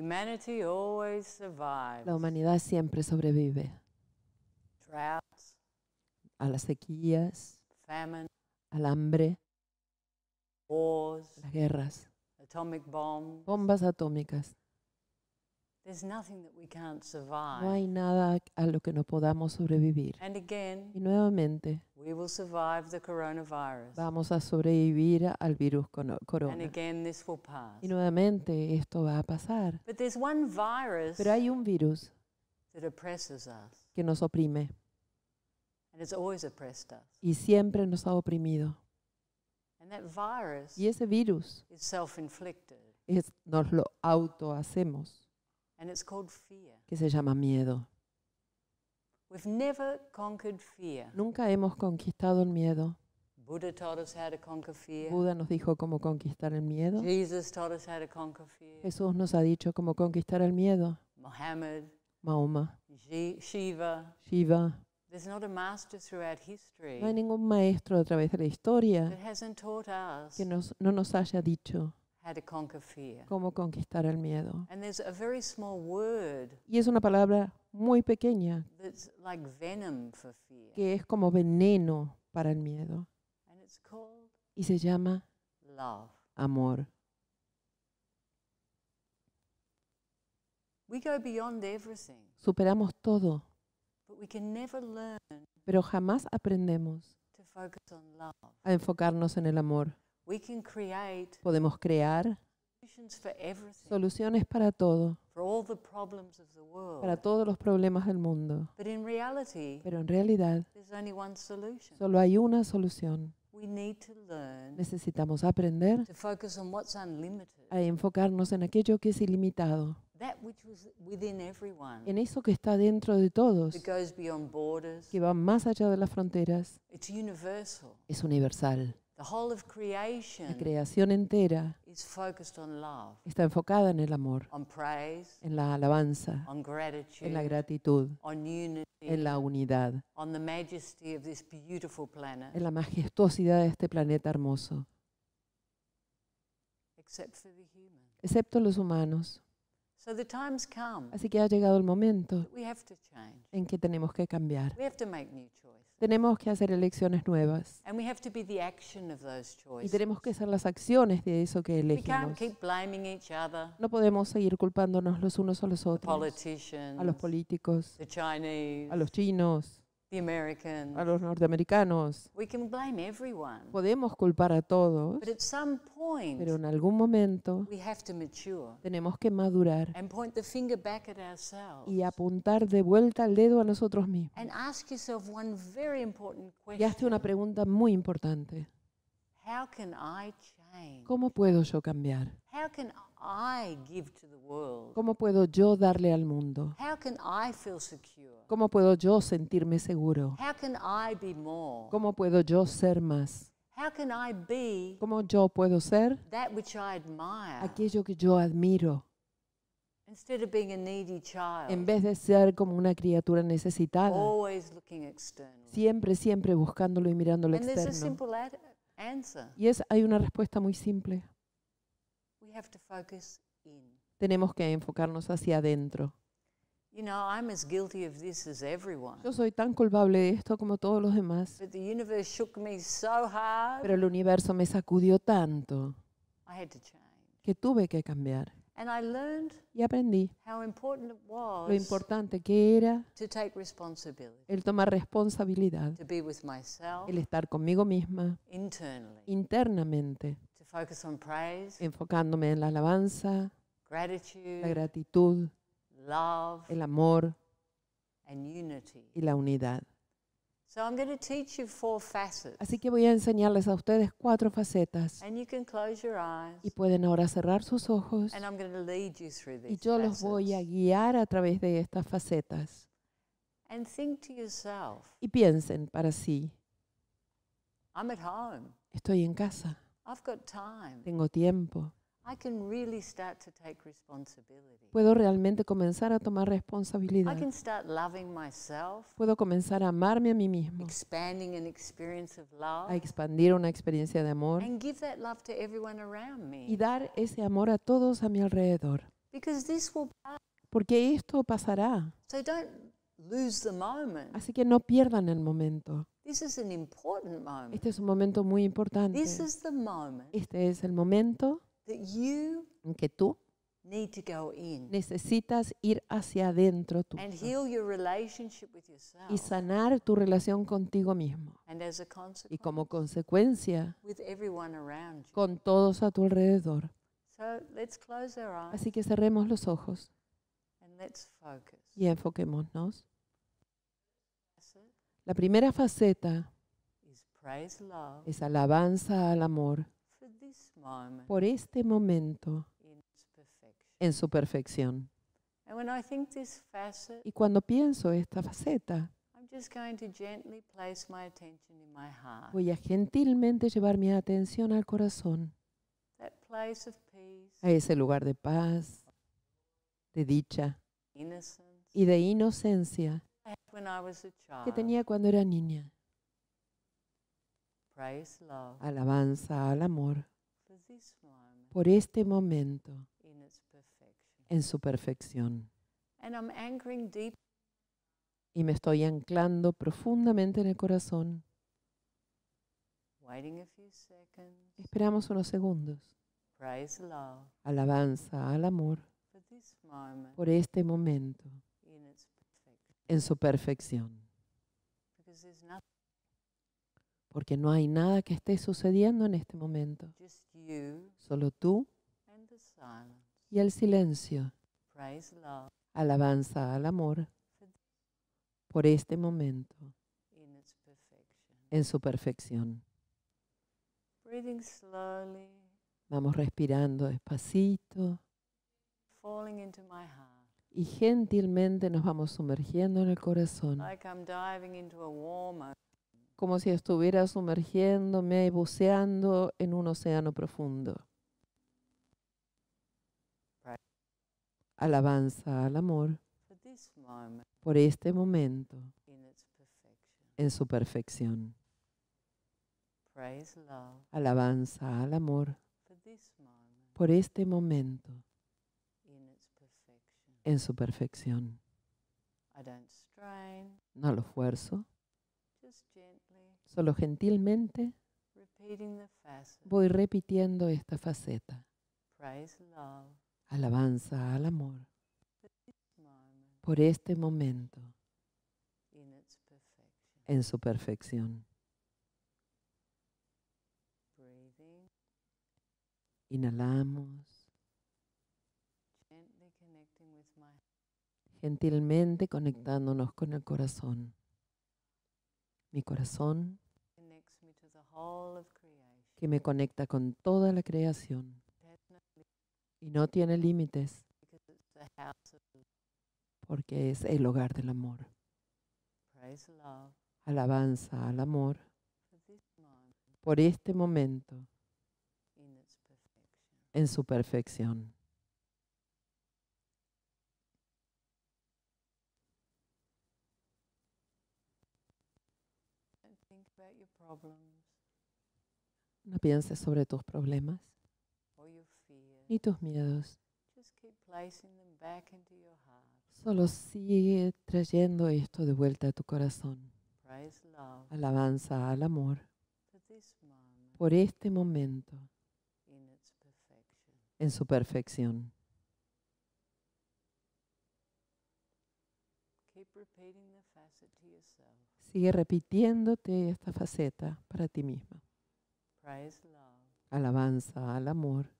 Humanity always survives. La humanidad siempre sobrevive a las sequías, famine, al hambre, wars, las guerras, bombas atómicas, no hay nada a lo que no podamos sobrevivir. y nuevamente, vamos a sobrevivir al virus corona. Y nuevamente, esto va a pasar. Pero hay un virus que nos oprime. Y siempre nos ha oprimido. y ese virus es, nos lo auto hacemos que se llama miedo. Nunca hemos conquistado el miedo. Buda nos dijo cómo conquistar el miedo. Jesús nos ha dicho cómo conquistar el miedo. Mahoma, Shiva. No hay ningún maestro a través de la historia que nos- no nos haya dicho Cómo conquistar el miedo. y es una palabra muy pequeña que es como veneno para el miedo. y se llama amor. Superamos todo. pero jamás aprendemos a enfocarnos en el amor podemos crear soluciones para todo, para todos los problemas del mundo. Pero en realidad solo hay una solución. Necesitamos aprender a enfocarnos en aquello que es ilimitado, en eso que está dentro de todos, que va más allá de las fronteras. Es universal. La creación entera está enfocada en el amor, en la alabanza, en la gratitud, en la unidad, en la majestuosidad de este planeta hermoso, excepto los humanos. Así que ha llegado el momento en que tenemos que cambiar. Tenemos que hacer elecciones nuevas. Y tenemos que ser las acciones de eso que elegimos. No podemos seguir culpándonos los unos a los otros, a los políticos, a los chinos, a los norteamericanos. Podemos culpar a todos, pero en algún momento tenemos que madurar y apuntar de vuelta el dedo a nosotros mismos. Y hazte una pregunta muy importante. ¿Cómo puedo yo cambiar? ¿Cómo puedo yo darle al mundo? ¿Cómo puedo yo sentirme seguro? ¿Cómo puedo yo ser más? ¿Cómo yo puedo ser aquello que yo admiro? En vez de ser como una criatura necesitada, siempre, siempre buscándolo y mirándolo externo. Y es, hay una respuesta muy simple. Tenemos que enfocarnos hacia adentro. Yo soy tan culpable de esto como todos los demás. Pero el universo me sacudió tanto que tuve que cambiar. y aprendí lo importante que era el tomar responsabilidad, el estar conmigo misma internamente enfocándome en la alabanza, la gratitud, el amor y la unidad. Así que voy a enseñarles a ustedes cuatro facetas. y pueden ahora cerrar sus ojos. y yo los voy a guiar a través de estas facetas. y piensen para sí. Estoy en casa. Tengo tiempo. Puedo realmente comenzar a tomar responsabilidad. Puedo comenzar a amarme a mí mismo. a expandir una experiencia de amor. Y dar ese amor a todos a mi alrededor. Porque esto pasará. Así que no pierdan el momento. Este es un momento muy importante. Este es el momento en que tú necesitas ir hacia adentro tú y sanar tu relación contigo mismo. Y como consecuencia, con todos a tu alrededor. Así que cerremos los ojos y enfoquémonos. La primera faceta es alabanza al amor por este momento en su perfección. Y cuando pienso esta faceta, voy a gentilmente llevar mi atención al corazón, a ese lugar de paz, de dicha y de inocencia que tenía cuando era niña. Alabanza al amor por este momento en su perfección. Y me estoy anclando profundamente en el corazón. Esperamos unos segundos. Alabanza al amor por este momento en su perfección. Porque no hay nada que esté sucediendo en este momento. Solo tú y el silencio. Alabanza al amor por este momento en su perfección. Vamos respirando despacito y gentilmente nos vamos sumergiendo en el corazón. Como si estuviera sumergiéndome y buceando en un océano profundo. Alabanza al amor por este momento en su perfección. Alabanza al amor por este momento en su perfección. No lo esfuerzo. Solo gentilmente voy repitiendo esta faceta. Alabanza al amor por este momento en su perfección. Inhalamos. gentilmente conectándonos con el corazón. Mi corazón que me conecta con toda la creación y no tiene límites porque es el hogar del amor. Alabanza al amor por este momento en su perfección. No pienses sobre tus problemas ni tus miedos. Solo sigue trayendo esto de vuelta a tu corazón. Alabanza al amor por este momento en su perfección. Keep repeating Sigue repitiéndote esta faceta para ti misma. Alabanza al amor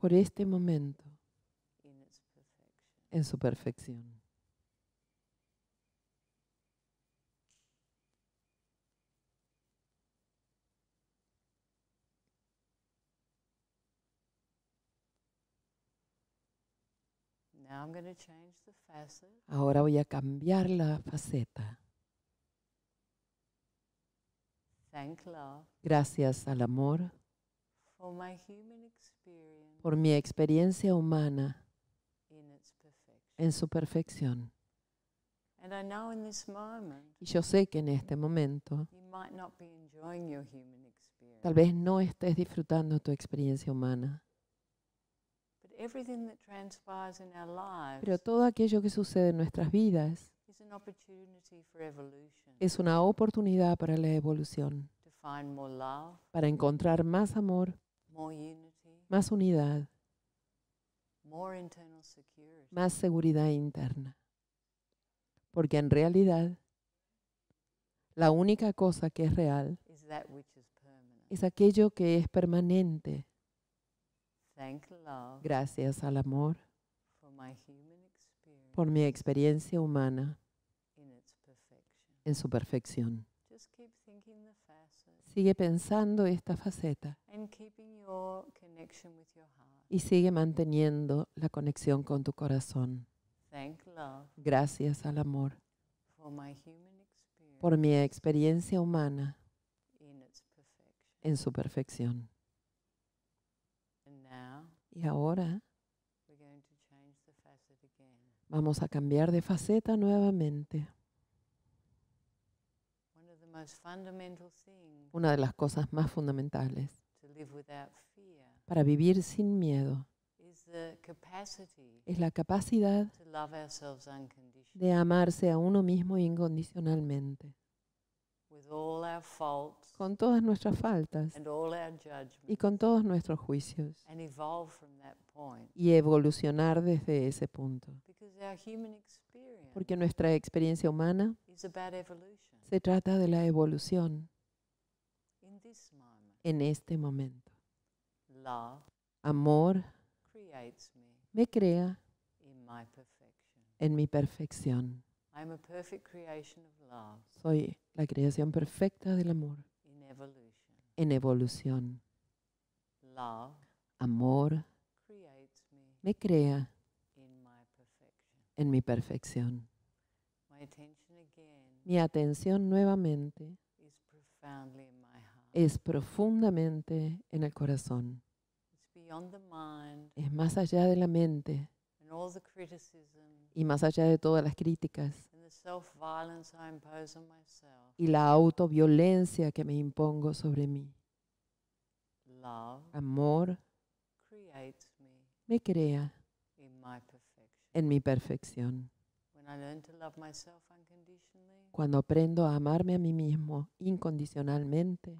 por este momento en su perfección. Ahora voy a cambiar la faceta. Gracias al amor por mi experiencia humana en su perfección. Y yo sé que en este momento tal vez no estés disfrutando tu experiencia humana. Pero todo aquello que sucede en nuestras vidas es una oportunidad para la evolución, para encontrar más amor, más unidad, más seguridad interna. Porque en realidad, la única cosa que es real es aquello que es permanente. Gracias al amor por mi experiencia humana en su perfección. Sigue pensando esta faceta. Y sigue manteniendo la conexión con tu corazón. Gracias al amor. Por mi experiencia humana. En su perfección. Y ahora vamos a cambiar de faceta nuevamente una de las cosas más fundamentales para vivir sin miedo es la capacidad de amarse a uno mismo incondicionalmente, con todas nuestras faltas y con todos nuestros juicios, y evolucionar desde ese punto. Porque nuestra experiencia humana es evolución. Se trata de la evolución en este momento. Amor me crea en mi perfección. Soy la creación perfecta del amor en evolución. Amor me crea en mi perfección mi atención nuevamente es profundamente en el corazón. Es más allá de la mente y más allá de todas las críticas y la autoviolencia que me impongo sobre mí. Amor me crea en mi perfección. Cuando aprendo a amarme a mí mismo incondicionalmente,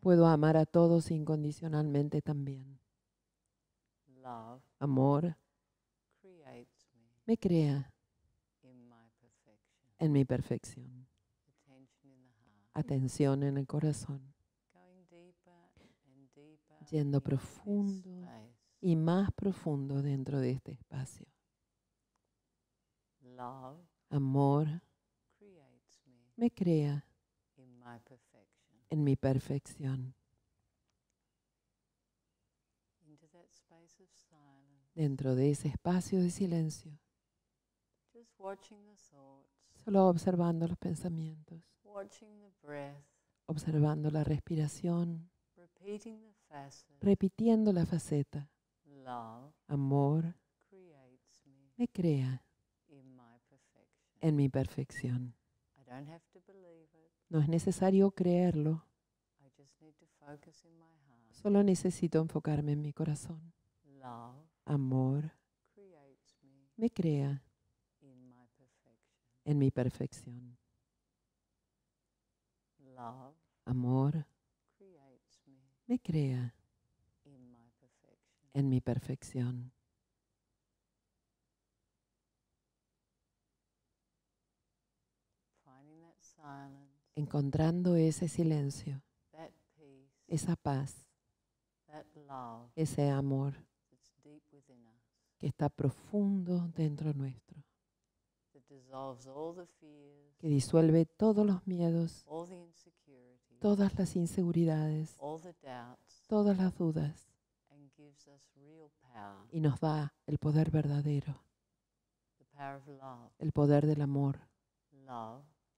puedo amar a todos incondicionalmente también. Amor me crea en mi perfección. Atención en el corazón. Yendo profundo y más profundo dentro de este espacio amor me crea en mi perfección. Dentro de ese espacio de silencio, solo observando los pensamientos, observando la respiración, repitiendo la faceta. amor me crea en mi perfección. No es necesario creerlo. Solo necesito enfocarme en mi corazón. Amor me crea en mi perfección. Amor me crea en mi perfección. encontrando ese silencio, esa paz, ese amor que está profundo dentro nuestro, que disuelve todos los miedos, todas las inseguridades, todas las dudas, y nos da el poder verdadero, el poder del amor.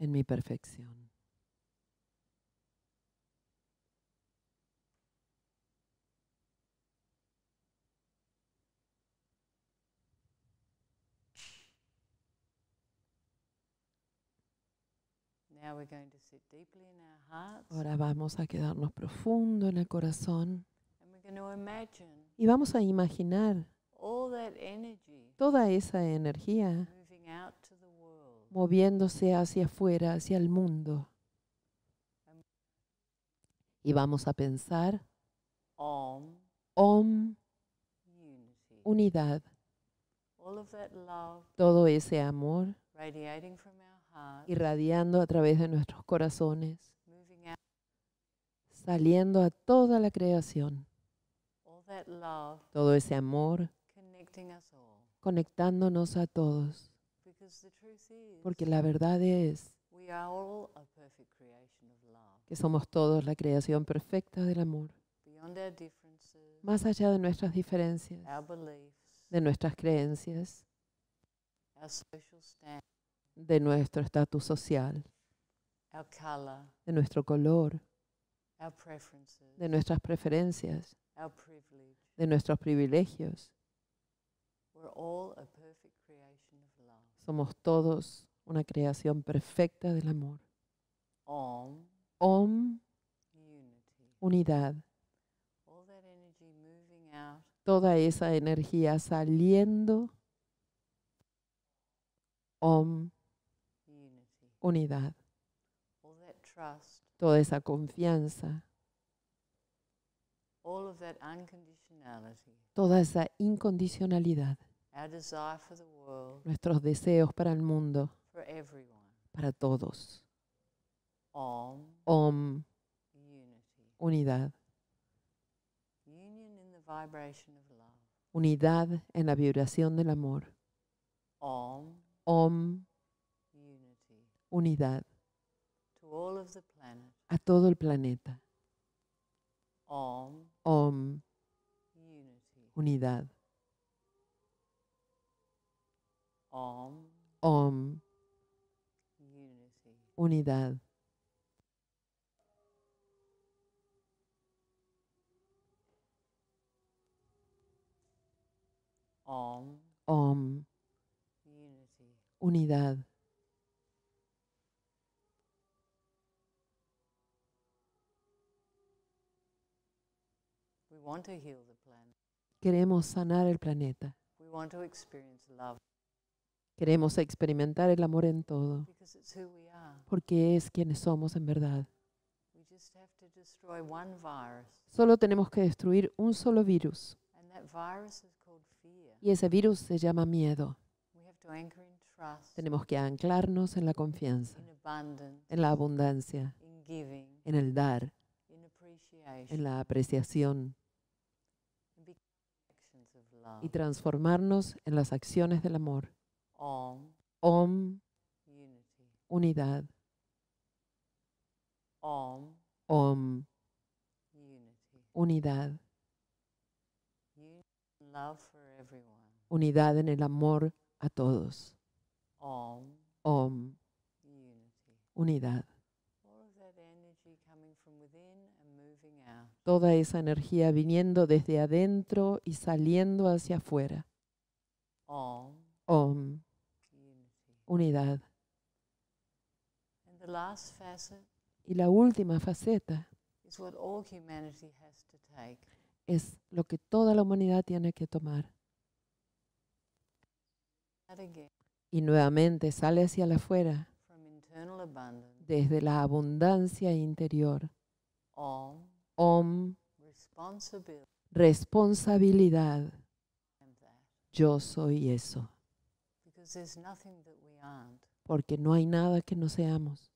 en mi perfección. Ahora vamos a quedarnos profundo en el corazón y vamos a imaginar toda esa energía moviéndose hacia afuera, hacia el mundo. Y vamos a pensar Om, unidad, todo ese amor irradiando a través de nuestros corazones, saliendo a toda la creación, todo ese amor conectándonos a todos. Porque la verdad es que somos todos la creación perfecta del amor. Más allá de nuestras diferencias, de nuestras creencias, de nuestro estatus social, de nuestro color, de nuestras preferencias, de nuestros privilegios. Somos todos una creación perfecta del amor. Om. Unidad. Toda esa energía saliendo. Om. Unidad. Toda esa confianza. Toda esa incondicionalidad nuestros deseos para el mundo, para todos. Om, unidad. Unidad en la vibración del amor. Om, unidad. A todo el planeta. Om, unidad. Om. Om. Unity. Unidad. Om. Om. Unity. Unidad. Queremos sanar el planeta. We want to experience love. Queremos experimentar el amor en todo, porque es quienes somos en verdad. Solo tenemos que destruir un solo virus. Y ese virus se llama miedo. Tenemos que anclarnos en la confianza, en la abundancia, en el dar, en la apreciación y transformarnos en las acciones del amor. Om. Om. Unity. Unidad. Om. Om. Unity. Unidad. Love for everyone. Unidad en el amor a todos. Om. Om. Unity. Unidad. Toda esa energía viniendo desde adentro y saliendo hacia afuera. Om. Om unidad. Y la última faceta es lo que toda la humanidad tiene que tomar. Y nuevamente sale hacia la afuera, desde la abundancia interior. Om, responsabilidad. Yo soy eso. Porque no hay nada que no seamos.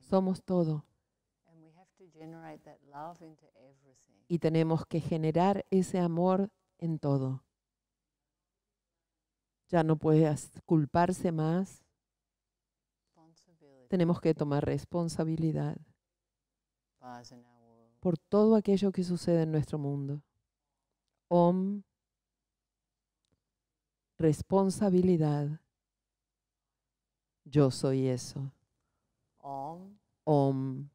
Somos todo. Y tenemos que generar ese amor en todo. Ya no puedes culparse más. Tenemos que tomar responsabilidad por todo aquello que sucede en nuestro mundo. Om responsabilidad. Yo soy eso. Om. Om.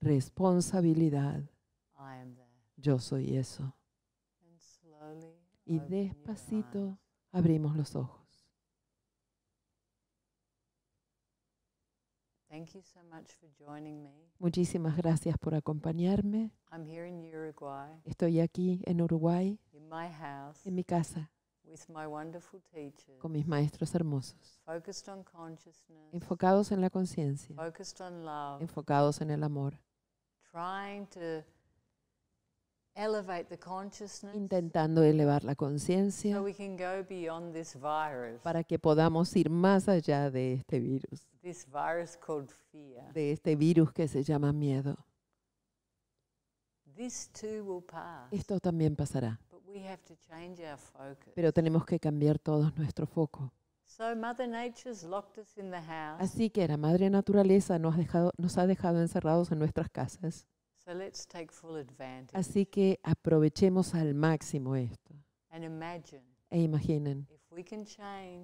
Responsabilidad. Yo soy eso. Y despacito abrimos los ojos. Muchísimas gracias por acompañarme. Estoy aquí en Uruguay, en mi casa con mis maestros hermosos, enfocados en la conciencia, enfocados en el amor, intentando elevar la conciencia para que podamos ir más allá de este virus, de este virus que se llama miedo. Esto también pasará. Pero tenemos que cambiar todos nuestro foco. Así que la Madre Naturaleza nos, nos ha dejado encerrados en nuestras casas. Así que aprovechemos al máximo esto. E imaginen,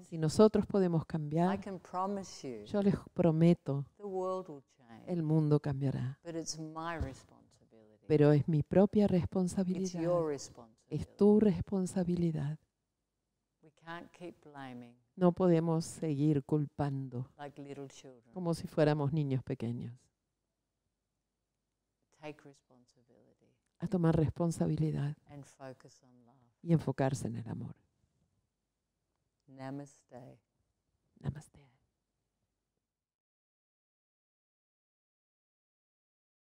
si nosotros podemos cambiar, yo les prometo, el mundo cambiará. Pero es mi propia responsabilidad. Es tu responsabilidad. No podemos seguir culpando como si fuéramos niños pequeños. A tomar responsabilidad y enfocarse en el amor. Namaste. Namaste.